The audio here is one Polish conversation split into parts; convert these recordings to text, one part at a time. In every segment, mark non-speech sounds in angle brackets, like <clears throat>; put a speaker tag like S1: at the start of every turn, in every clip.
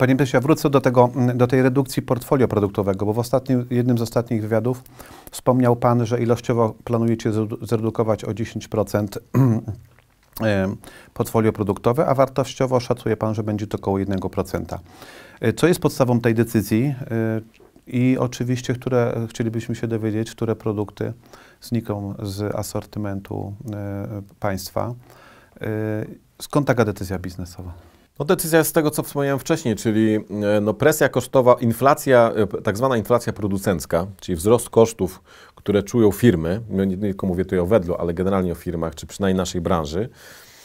S1: Panie Prezesie, ja wrócę do, tego, do tej redukcji portfolio produktowego, bo w ostatnim, jednym z ostatnich wywiadów wspomniał Pan, że ilościowo planujecie zredukować o 10% <clears throat> portfolio produktowe, a wartościowo szacuje Pan, że będzie to około 1%. E, co jest podstawą tej decyzji e, i oczywiście, które chcielibyśmy się dowiedzieć, które produkty znikną z asortymentu e, państwa. Skąd taka decyzja biznesowa?
S2: No decyzja z tego, co wspomniałem wcześniej, czyli e, no, presja kosztowa, inflacja, e, tak zwana inflacja producencka, czyli wzrost kosztów, które czują firmy, no, nie tylko mówię tutaj o wedlu, ale generalnie o firmach, czy przynajmniej naszej branży,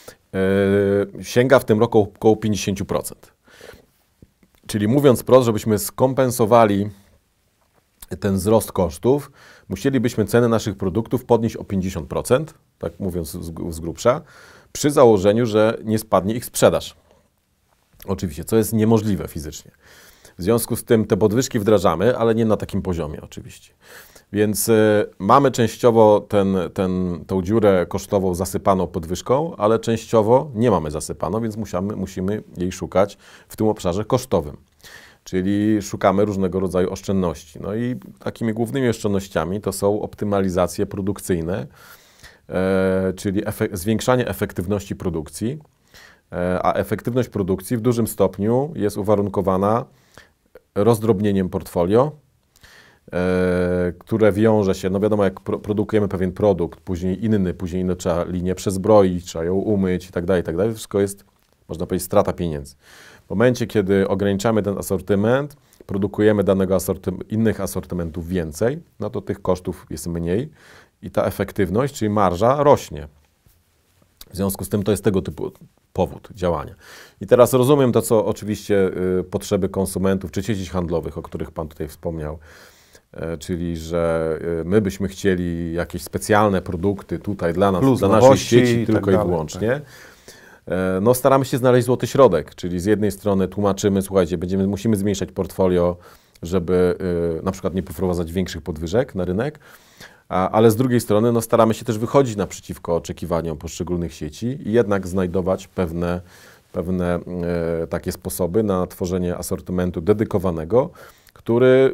S2: e, sięga w tym roku około 50%. Czyli mówiąc prosto, żebyśmy skompensowali ten wzrost kosztów, musielibyśmy ceny naszych produktów podnieść o 50%, tak mówiąc z grubsza, przy założeniu, że nie spadnie ich sprzedaż. Oczywiście, co jest niemożliwe fizycznie. W związku z tym te podwyżki wdrażamy, ale nie na takim poziomie oczywiście. Więc y, mamy częściowo ten, ten, tą dziurę kosztową zasypaną podwyżką, ale częściowo nie mamy zasypaną, więc musimy, musimy jej szukać w tym obszarze kosztowym. Czyli szukamy różnego rodzaju oszczędności. No i takimi głównymi oszczędnościami to są optymalizacje produkcyjne, e, czyli efek zwiększanie efektywności produkcji, E, a efektywność produkcji w dużym stopniu jest uwarunkowana rozdrobnieniem portfolio, e, które wiąże się, no wiadomo, jak produkujemy pewien produkt, później inny, później inny trzeba linię przezbroić, trzeba ją umyć i tak dalej, i tak dalej. Wszystko jest, można powiedzieć, strata pieniędzy. W momencie, kiedy ograniczamy ten asortyment, produkujemy danego asortym, innych asortymentów więcej, no to tych kosztów jest mniej i ta efektywność, czyli marża rośnie. W związku z tym to jest tego typu powód działania. I teraz rozumiem to, co oczywiście y, potrzeby konsumentów czy sieci handlowych, o których Pan tutaj wspomniał, y, czyli że y, my byśmy chcieli jakieś specjalne produkty tutaj dla nas, Plus dla naszej sieci i tak tylko tak dalej, i wyłącznie. Tak. E, no, staramy się znaleźć złoty środek, czyli z jednej strony tłumaczymy, słuchajcie, będziemy, musimy zmniejszać portfolio, żeby y, na przykład nie wprowadzać większych podwyżek na rynek, ale z drugiej strony no, staramy się też wychodzić naprzeciwko oczekiwaniom poszczególnych sieci i jednak znajdować pewne, pewne e, takie sposoby na tworzenie asortymentu dedykowanego, który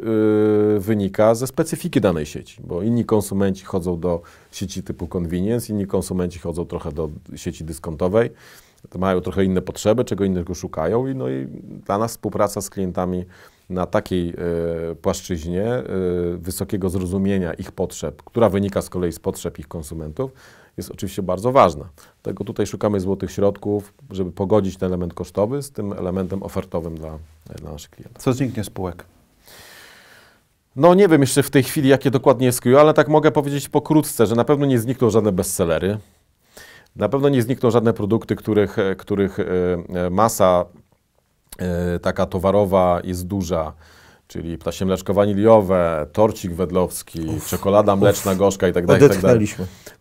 S2: y, wynika ze specyfiki danej sieci, bo inni konsumenci chodzą do sieci typu convenience, inni konsumenci chodzą trochę do sieci dyskontowej, mają trochę inne potrzeby, czego innego szukają i, no, i dla nas współpraca z klientami na takiej e, płaszczyźnie e, wysokiego zrozumienia ich potrzeb, która wynika z kolei z potrzeb ich konsumentów, jest oczywiście bardzo ważna. Dlatego tutaj szukamy złotych środków, żeby pogodzić ten element kosztowy z tym elementem ofertowym dla, dla naszych klientów. Co zniknie spółek? No nie wiem jeszcze w tej chwili, jakie dokładnie jest QA, ale tak mogę powiedzieć pokrótce, że na pewno nie znikną żadne bestsellery. Na pewno nie znikną żadne produkty, których, e, których masa E, taka towarowa jest duża, czyli ptasie mleczko waniliowe, torcik wedlowski, uf, czekolada mleczna uf, gorzka i tak dalej. Tak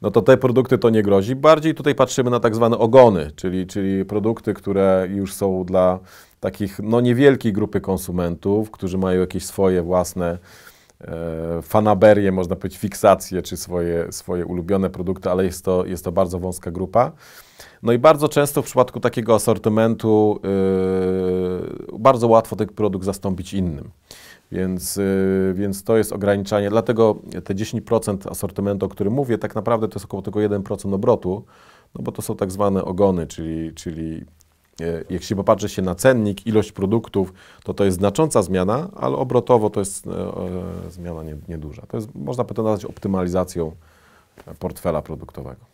S2: no to te produkty to nie grozi. Bardziej tutaj patrzymy na tak zwane ogony, czyli, czyli produkty, które już są dla takich no, niewielkiej grupy konsumentów, którzy mają jakieś swoje własne E, fanaberie można powiedzieć, fiksacje czy swoje, swoje ulubione produkty, ale jest to, jest to bardzo wąska grupa. No i bardzo często w przypadku takiego asortymentu yy, bardzo łatwo ten produkt zastąpić innym. Więc, yy, więc to jest ograniczanie. Dlatego te 10% asortymentu, o którym mówię, tak naprawdę to jest około tylko 1% obrotu, no bo to są tak zwane ogony, czyli, czyli E, jeśli popatrzy się na cennik, ilość produktów, to to jest znacząca zmiana, ale obrotowo to jest e, zmiana nieduża. To jest, można by to nazwać optymalizacją e, portfela produktowego.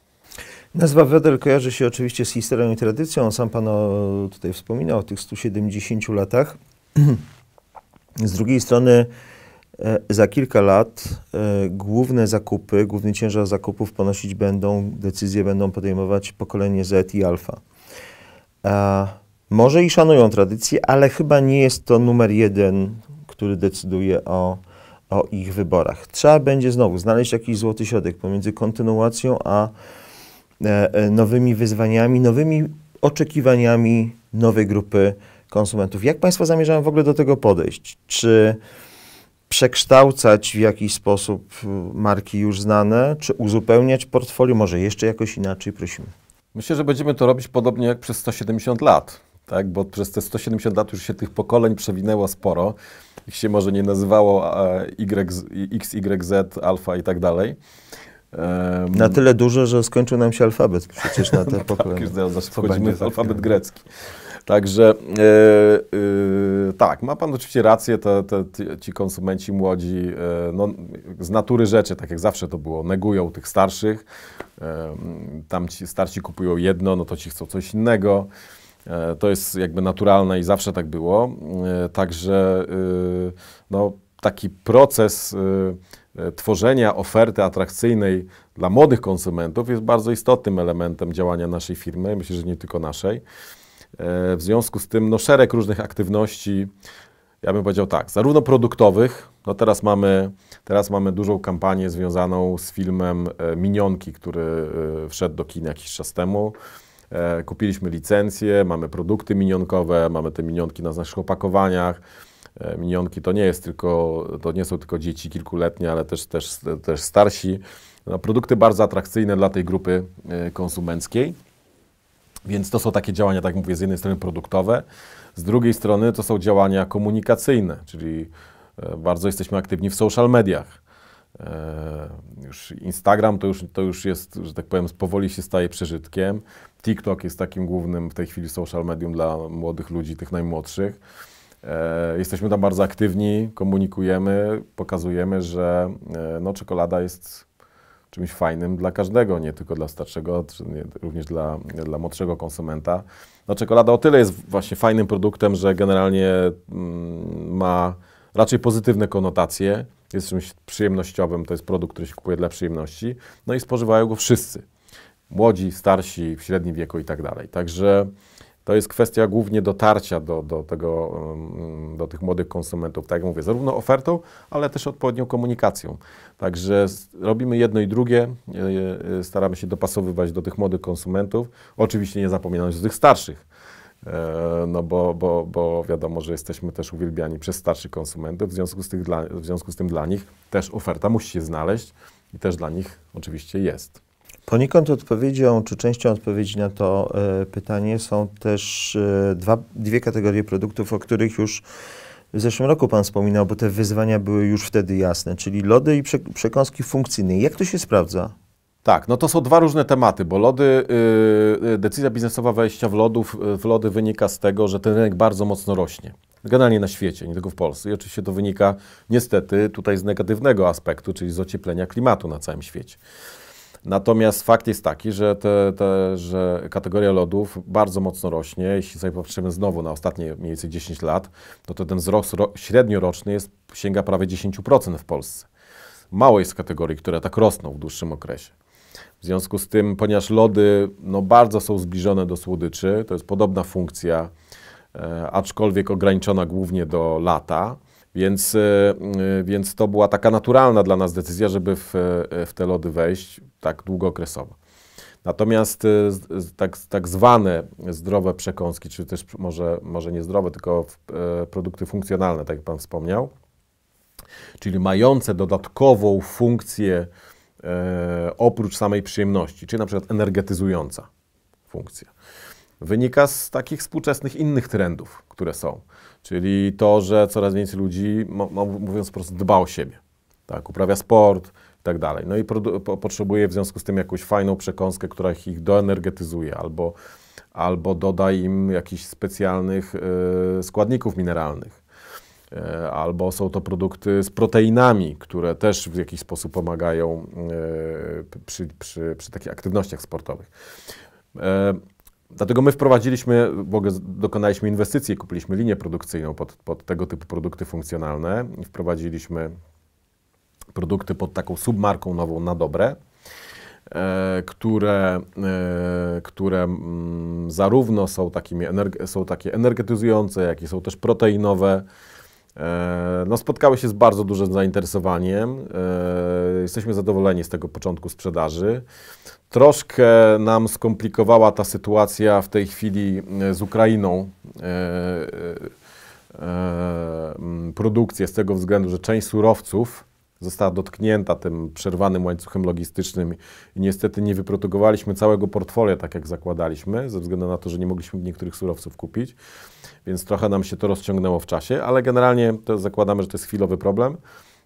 S3: Nazwa Wedel kojarzy się oczywiście z historią i tradycją. Sam Pan o, tutaj wspominał o tych 170 latach. <clears throat> Z drugiej strony, za kilka lat główne zakupy, główny ciężar zakupów ponosić będą, decyzje będą podejmować pokolenie Z i Alfa może i szanują tradycję, ale chyba nie jest to numer jeden, który decyduje o, o ich wyborach. Trzeba będzie znowu znaleźć jakiś złoty środek pomiędzy kontynuacją a e, e, nowymi wyzwaniami, nowymi oczekiwaniami nowej grupy konsumentów. Jak Państwo zamierzają w ogóle do tego podejść? Czy przekształcać w jakiś sposób marki już znane, czy uzupełniać portfolio? Może jeszcze jakoś inaczej? Prosimy. Myślę,
S2: że będziemy to robić podobnie jak przez 170 lat, tak? bo przez te 170 lat już się tych pokoleń przewinęło sporo. Ich się może nie nazywało y, XYZ, alfa i tak dalej. Um, na tyle
S3: duże, że skończył nam się alfabet przecież na te <laughs> no tak, pokolenia. tak, już zaraz tak,
S2: alfabet no. grecki. Także e, e, tak, ma Pan oczywiście rację, te, te, ci konsumenci młodzi e, no, z natury rzeczy, tak jak zawsze to było, negują tych starszych. Tam ci starsi kupują jedno, no to ci chcą coś innego. To jest jakby naturalne i zawsze tak było. Także no, taki proces tworzenia oferty atrakcyjnej dla młodych konsumentów jest bardzo istotnym elementem działania naszej firmy, myślę, że nie tylko naszej. E, w związku z tym no, szereg różnych aktywności, ja bym powiedział tak, zarówno produktowych, no teraz mamy, teraz mamy dużą kampanię związaną z filmem e, Minionki, który e, wszedł do kin jakiś czas temu. Kupiliśmy licencję, mamy produkty minionkowe, mamy te minionki na naszych opakowaniach. Minionki to nie jest tylko, to nie są tylko dzieci kilkuletnie, ale też, też, też starsi. No, produkty bardzo atrakcyjne dla tej grupy konsumenckiej. Więc to są takie działania, tak jak mówię, z jednej strony produktowe, z drugiej strony to są działania komunikacyjne, czyli e, bardzo jesteśmy aktywni w social mediach. E, już Instagram to już, to już jest, że tak powiem, powoli się staje przeżytkiem. TikTok jest takim głównym w tej chwili social medium dla młodych ludzi, tych najmłodszych. E, jesteśmy tam bardzo aktywni, komunikujemy, pokazujemy, że no, czekolada jest czymś fajnym dla każdego, nie tylko dla starszego, również dla, dla młodszego konsumenta. No, czekolada o tyle jest właśnie fajnym produktem, że generalnie mm, ma raczej pozytywne konotacje, jest czymś przyjemnościowym, to jest produkt, który się kupuje dla przyjemności, no i spożywają go wszyscy. Młodzi, starsi, w średnim wieku i tak dalej. Także to jest kwestia głównie dotarcia do, do, tego, do tych młodych konsumentów, tak jak mówię, zarówno ofertą, ale też odpowiednią komunikacją. Także robimy jedno i drugie, e, e, staramy się dopasowywać do tych młodych konsumentów, oczywiście nie zapominając o tych starszych. E, no bo, bo, bo wiadomo, że jesteśmy też uwielbiani przez starszych konsumentów, w związku, z tych dla, w związku z tym dla nich też oferta musi się znaleźć i też dla nich oczywiście jest.
S3: Poniekąd odpowiedzią, czy częścią odpowiedzi na to e, pytanie są też e, dwa, dwie kategorie produktów, o których już w zeszłym roku Pan wspominał, bo te wyzwania były już wtedy jasne, czyli lody i prze, przekąski funkcyjne. Jak to się sprawdza?
S2: Tak, no to są dwa różne tematy, bo lody, y, y, decyzja biznesowa wejścia w, lodów, y, w lody wynika z tego, że ten rynek bardzo mocno rośnie. Generalnie na świecie, nie tylko w Polsce. I oczywiście to wynika niestety tutaj z negatywnego aspektu, czyli z ocieplenia klimatu na całym świecie. Natomiast fakt jest taki, że, te, te, że kategoria lodów bardzo mocno rośnie. Jeśli sobie popatrzymy znowu na ostatnie mniej więcej 10 lat, to, no to ten wzrost ro, średnioroczny jest, sięga prawie 10% w Polsce. Mało jest kategorii, które tak rosną w dłuższym okresie. W związku z tym, ponieważ lody no, bardzo są zbliżone do słodyczy, to jest podobna funkcja, e, aczkolwiek ograniczona głównie do lata, więc, e, e, więc to była taka naturalna dla nas decyzja, żeby w, e, w te lody wejść tak długookresowo. Natomiast tak, tak zwane zdrowe przekąski, czy też może, może nie zdrowe, tylko produkty funkcjonalne, tak jak Pan wspomniał, czyli mające dodatkową funkcję oprócz samej przyjemności, czyli na przykład energetyzująca funkcja wynika z takich współczesnych innych trendów, które są. Czyli to, że coraz więcej ludzi, mówiąc po prostu, dba o siebie. Tak, uprawia sport i tak dalej. No i po potrzebuje w związku z tym jakąś fajną przekąskę, która ich doenergetyzuje albo, albo doda im jakichś specjalnych y, składników mineralnych. E, albo są to produkty z proteinami, które też w jakiś sposób pomagają e, przy, przy, przy takich aktywnościach sportowych. Dlatego my wprowadziliśmy, w ogóle dokonaliśmy inwestycji, kupiliśmy linię produkcyjną pod, pod tego typu produkty funkcjonalne, wprowadziliśmy produkty pod taką submarką nową na dobre, e, które, e, które m, mm, zarówno są, takimi są takie energetyzujące, jak i są też proteinowe. E, no, spotkały się z bardzo dużym zainteresowaniem. E, jesteśmy zadowoleni z tego początku sprzedaży. Troszkę nam skomplikowała ta sytuacja w tej chwili e, z Ukrainą produkcję z tego względu, że część surowców została dotknięta tym przerwanym łańcuchem logistycznym i niestety nie wyprodukowaliśmy całego portfolio tak jak zakładaliśmy, ze względu na to, że nie mogliśmy niektórych surowców kupić, więc trochę nam się to rozciągnęło w czasie, ale generalnie to zakładamy, że to jest chwilowy problem.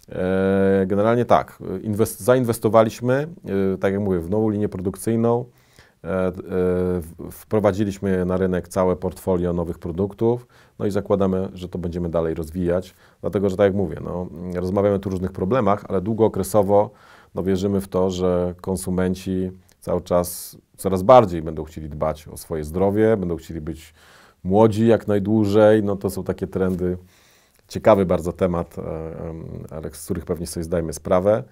S2: E, generalnie tak, zainwestowaliśmy, e, tak jak mówię, w nową linię produkcyjną, E, e, wprowadziliśmy na rynek całe portfolio nowych produktów, no i zakładamy, że to będziemy dalej rozwijać, dlatego że tak jak mówię, no, rozmawiamy tu o różnych problemach, ale długookresowo no, wierzymy w to, że konsumenci cały czas coraz bardziej będą chcieli dbać o swoje zdrowie, będą chcieli być młodzi jak najdłużej. No to są takie trendy, ciekawy bardzo temat, e, ale z których pewnie sobie zdajemy sprawę.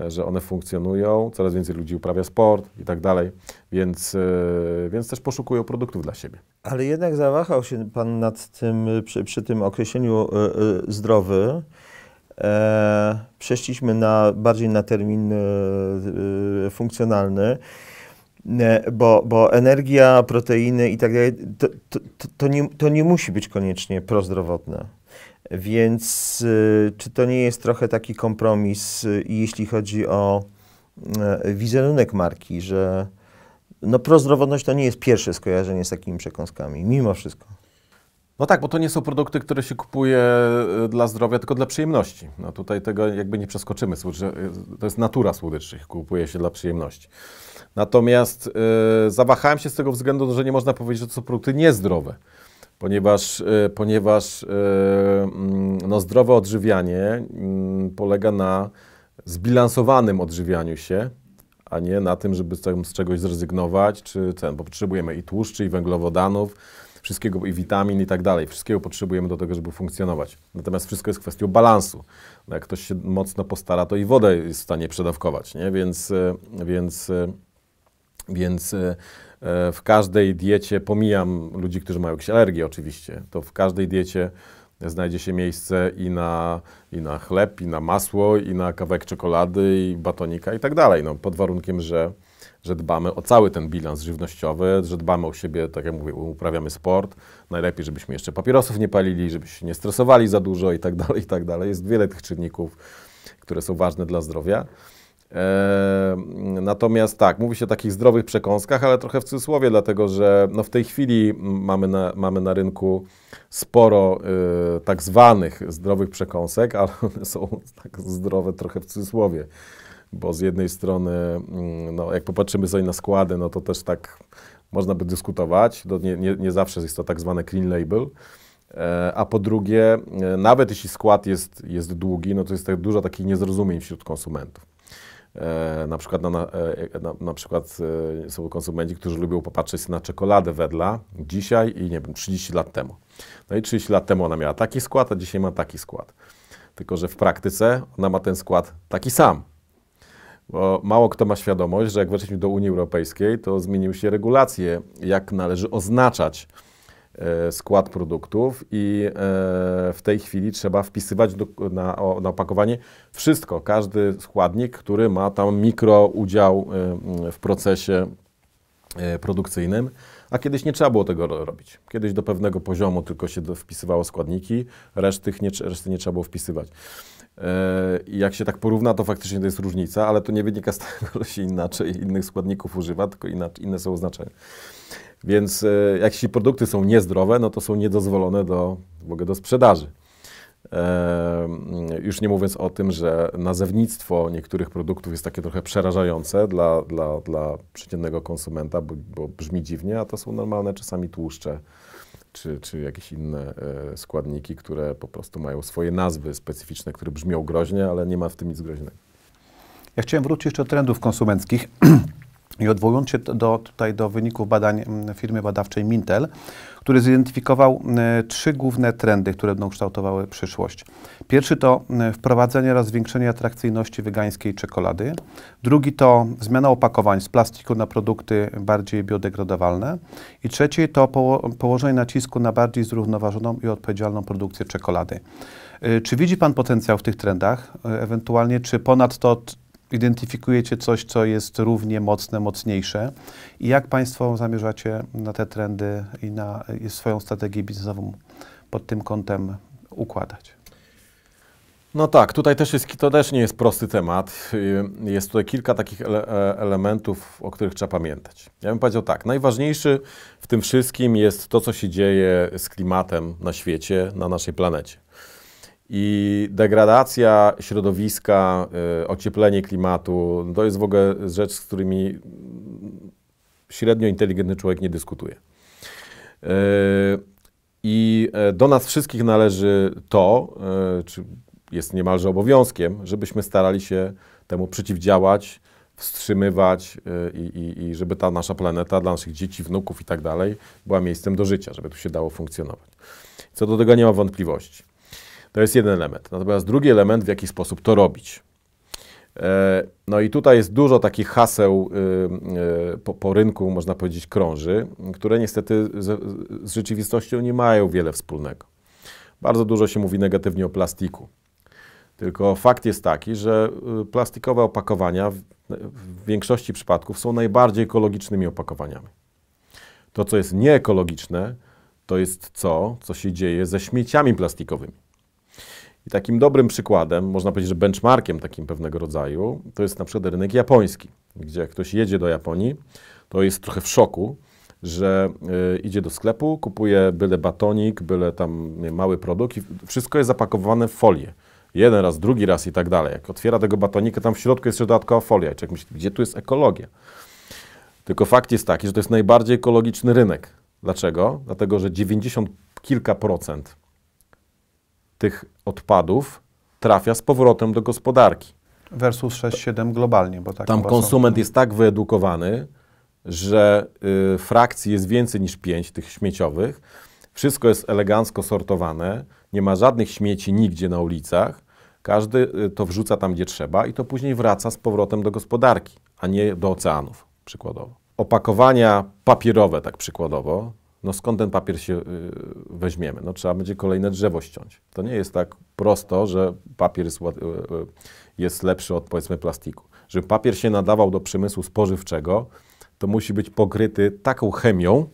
S2: E, że one funkcjonują, coraz więcej ludzi uprawia sport i tak dalej, więc, e, więc też poszukują produktów dla siebie.
S3: Ale jednak zawahał się Pan nad tym, e, przy, przy tym określeniu zdrowy. E, przeszliśmy na, bardziej na termin funkcjonalny. Bo, bo energia, proteiny i tak dalej, to, to, to, nie, to nie musi być koniecznie prozdrowotne. Więc y, czy to nie jest trochę taki kompromis, y, jeśli chodzi o y, wizerunek marki, że no prozdrowotność to nie jest pierwsze skojarzenie z takimi przekąskami, mimo wszystko. No tak, bo to
S2: nie są produkty, które się kupuje dla zdrowia, tylko dla przyjemności. No tutaj tego jakby nie przeskoczymy. To jest natura słodyczy, kupuje się dla przyjemności. Natomiast yy, zawahałem się z tego względu, że nie można powiedzieć, że to są produkty niezdrowe ponieważ, e, ponieważ e, mm, no, zdrowe odżywianie mm, polega na zbilansowanym odżywianiu się, a nie na tym, żeby z czegoś zrezygnować, czy ten, bo potrzebujemy i tłuszczy, i węglowodanów, wszystkiego, i witamin, i tak dalej. Wszystkiego potrzebujemy do tego, żeby funkcjonować. Natomiast wszystko jest kwestią balansu. No, jak ktoś się mocno postara, to i wodę jest w stanie przedawkować, nie? Więc, e, więc, więc E, w każdej diecie, pomijam ludzi, którzy mają jakieś alergie oczywiście, to w każdej diecie znajdzie się miejsce i na, i na chleb, i na masło, i na kawałek czekolady, i batonika i tak dalej. No, pod warunkiem, że, że dbamy o cały ten bilans żywnościowy, że dbamy o siebie, tak jak mówię, uprawiamy sport. Najlepiej, żebyśmy jeszcze papierosów nie palili, żebyśmy się nie stresowali za dużo i tak dalej, i tak dalej. Jest wiele tych czynników, które są ważne dla zdrowia. Natomiast tak, mówi się o takich zdrowych przekąskach, ale trochę w cudzysłowie, dlatego że no w tej chwili mamy na, mamy na rynku sporo y, tak zwanych zdrowych przekąsek, ale one są tak zdrowe trochę w cudzysłowie, bo z jednej strony, mm, no, jak popatrzymy sobie na składy, no to też tak można by dyskutować, no, nie, nie, nie zawsze jest to tak zwane clean label, e, a po drugie, e, nawet jeśli skład jest, jest długi, no to jest tak dużo takich niezrozumień wśród konsumentów. E, na przykład, na, na, e, na przykład e, są konsumenci, którzy lubią popatrzeć na czekoladę wedla dzisiaj i nie wiem, 30 lat temu. No i 30 lat temu ona miała taki skład, a dzisiaj ma taki skład. Tylko, że w praktyce ona ma ten skład taki sam. Bo mało kto ma świadomość, że jak weszliśmy do Unii Europejskiej, to zmieniły się regulacje, jak należy oznaczać E, skład produktów i e, w tej chwili trzeba wpisywać do, na, na opakowanie wszystko, każdy składnik, który ma tam mikroudział e, w procesie produkcyjnym. A kiedyś nie trzeba było tego robić. Kiedyś do pewnego poziomu tylko się wpisywało składniki, reszty nie, reszty nie trzeba było wpisywać. I jak się tak porówna, to faktycznie to jest różnica, ale to nie wynika z tego, <laughs> że się inaczej innych składników używa, tylko inaczej, inne są oznaczenia. Więc e, jeśli produkty są niezdrowe, no to są niedozwolone do, w ogóle do sprzedaży. E, mm, już nie mówiąc o tym, że nazewnictwo niektórych produktów jest takie trochę przerażające dla, dla, dla przeciętnego konsumenta, bo, bo brzmi dziwnie, a to są normalne czasami tłuszcze czy, czy jakieś inne e, składniki, które po prostu mają swoje nazwy
S1: specyficzne, które brzmią groźnie, ale nie ma w tym nic groźnego. Ja chciałem wrócić jeszcze do trendów konsumenckich. <clears throat> I odwołując się do, tutaj do wyników badań mm, firmy badawczej Mintel, który zidentyfikował mm, trzy główne trendy, które będą kształtowały przyszłość. Pierwszy to mm, wprowadzenie oraz zwiększenie atrakcyjności wegańskiej czekolady. Drugi to zmiana opakowań z plastiku na produkty bardziej biodegradowalne. I trzeci to poło położenie nacisku na bardziej zrównoważoną i odpowiedzialną produkcję czekolady. Y, czy widzi Pan potencjał w tych trendach? Y, ewentualnie, czy ponadto identyfikujecie coś, co jest równie mocne, mocniejsze i jak Państwo zamierzacie na te trendy i na swoją strategię biznesową pod tym kątem układać?
S2: No tak, tutaj też jest, to też nie jest prosty temat. Y, jest tutaj kilka takich ele e, elementów, o których trzeba pamiętać. Ja bym powiedział tak, najważniejszy w tym wszystkim jest to, co się dzieje z klimatem na świecie, na naszej planecie. I degradacja środowiska, y, ocieplenie klimatu no to jest w ogóle rzecz, z którymi średnio inteligentny człowiek nie dyskutuje. Y, I e, do nas wszystkich należy to, e, czy jest niemalże obowiązkiem, żebyśmy starali się temu przeciwdziałać, wstrzymywać e, i, i, i, żeby ta nasza planeta dla naszych dzieci, wnuków i tak dalej była miejscem do życia, żeby tu się dało funkcjonować. Co do tego nie ma wątpliwości. To jest jeden element. Natomiast drugi element, w jaki sposób to robić. E, no i tutaj jest dużo takich haseł y, y, po, po rynku, można powiedzieć, krąży, które niestety z, z rzeczywistością nie mają wiele wspólnego. Bardzo dużo się mówi negatywnie o plastiku. Tylko fakt jest taki, że y, plastikowe opakowania w, w większości przypadków są najbardziej ekologicznymi opakowaniami. To, co jest nieekologiczne, to jest to, co się dzieje ze śmieciami plastikowymi. I takim dobrym przykładem, można powiedzieć, że benchmarkiem takim pewnego rodzaju, to jest na przykład rynek japoński, gdzie jak ktoś jedzie do Japonii, to jest trochę w szoku, że y, idzie do sklepu, kupuje byle batonik, byle tam nie, mały produkt i wszystko jest zapakowane w folię. Jeden raz, drugi raz i tak dalej. Jak otwiera tego batonika, tam w środku jest jeszcze dodatkowa folia. I człowiek myśli, gdzie tu jest ekologia? Tylko fakt jest taki, że to jest najbardziej ekologiczny rynek. Dlaczego? Dlatego, że 90 kilka procent tych odpadów
S1: trafia z powrotem do gospodarki. Versus 6-7 globalnie, bo tak. Tam konsument są.
S2: jest tak wyedukowany, że y, frakcji jest więcej niż 5 tych śmieciowych. Wszystko jest elegancko sortowane, nie ma żadnych śmieci nigdzie na ulicach. Każdy y, to wrzuca tam, gdzie trzeba i to później wraca z powrotem do gospodarki, a nie do oceanów, przykładowo. Opakowania papierowe, tak przykładowo, no skąd ten papier się y, weźmiemy? No trzeba będzie kolejne drzewo ściąć. To nie jest tak prosto, że papier jest, y, y, jest lepszy od powiedzmy plastiku. Żeby papier się nadawał do przemysłu spożywczego, to musi być pokryty taką chemią,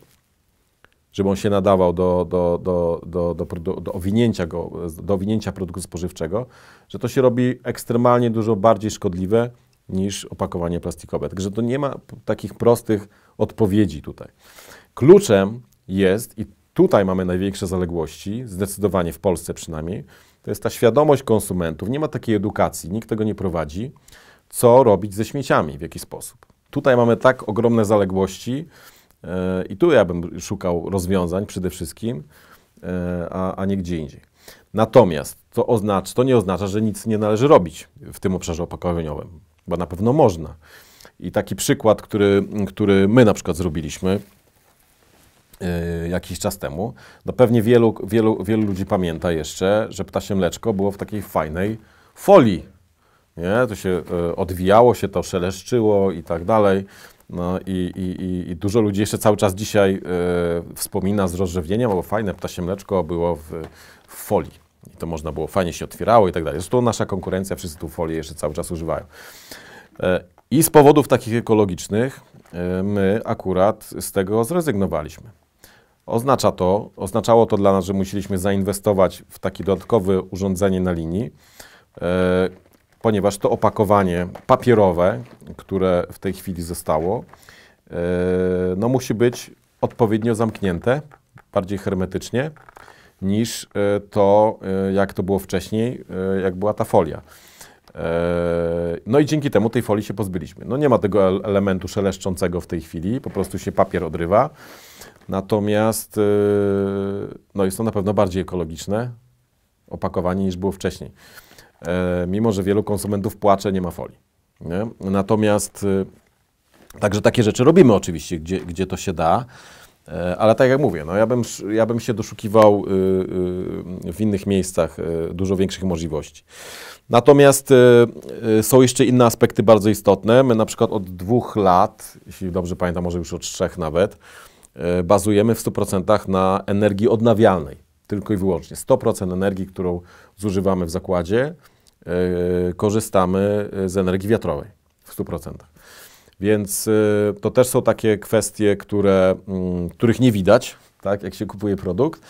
S2: żeby on się nadawał do, do, do, do, do, do, do, owinięcia go, do owinięcia produktu spożywczego, że to się robi ekstremalnie dużo bardziej szkodliwe niż opakowanie plastikowe. Także to nie ma takich prostych odpowiedzi tutaj. Kluczem jest i tutaj mamy największe zaległości, zdecydowanie w Polsce przynajmniej, to jest ta świadomość konsumentów. Nie ma takiej edukacji, nikt tego nie prowadzi, co robić ze śmieciami, w jaki sposób. Tutaj mamy tak ogromne zaległości yy, i tu ja bym szukał rozwiązań przede wszystkim, yy, a, a nie gdzie indziej. Natomiast to, oznacza, to nie oznacza, że nic nie należy robić w tym obszarze opakowaniowym, bo na pewno można. I taki przykład, który, który my na przykład zrobiliśmy, Y, jakiś czas temu. No pewnie wielu, wielu, wielu ludzi pamięta jeszcze, że ptasie mleczko było w takiej fajnej folii. Nie? To się y, odwijało się, to szeleszczyło i tak dalej. No i, i, i, dużo ludzi jeszcze cały czas dzisiaj y, wspomina z rozrzewnieniem, bo fajne ptasie mleczko było w, w folii. I to można było, fajnie się otwierało i tak dalej. Zresztą nasza konkurencja, wszyscy tu folię jeszcze cały czas używają. E, I z powodów takich ekologicznych e, my akurat z tego zrezygnowaliśmy. Oznacza to, oznaczało to dla nas, że musieliśmy zainwestować w takie dodatkowe urządzenie na linii, e, ponieważ to opakowanie papierowe, które w tej chwili zostało, e, no musi być odpowiednio zamknięte, bardziej hermetycznie, niż e, to, jak to było wcześniej, jak była ta folia. No i dzięki temu tej folii się pozbyliśmy. No nie ma tego elementu szeleszczącego w tej chwili, po prostu się papier odrywa. Natomiast y, no jest to na pewno bardziej ekologiczne opakowanie niż było wcześniej. E, mimo, że wielu konsumentów płacze, nie ma folii. Nie? Natomiast y, także takie rzeczy robimy oczywiście, gdzie, gdzie to się da. E, ale tak jak mówię, no ja, bym, ja bym się doszukiwał y, w innych miejscach dużo większych możliwości. Natomiast są jeszcze inne aspekty bardzo istotne. My na przykład od dwóch lat, jeśli dobrze pamiętam, może już od trzech nawet, E, bazujemy w 100% na energii odnawialnej, tylko i wyłącznie. 100% energii, którą zużywamy w zakładzie, e, korzystamy e, z energii wiatrowej w 100%. Więc to też są takie kwestie, które, mm, których nie widać, tak, jak się kupuje produkt,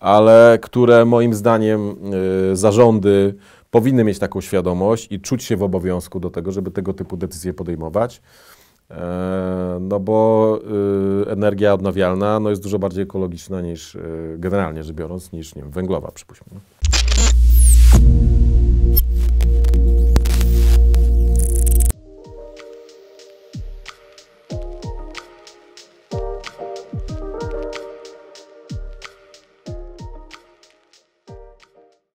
S2: ale które moim zdaniem zarządy powinny mieć taką świadomość i czuć się w obowiązku do tego, żeby tego typu decyzje podejmować. E, no bo y, energia odnawialna no jest dużo bardziej ekologiczna niż y, generalnie rzecz biorąc, niż nie wiem, węglowa przypuśćmy. No.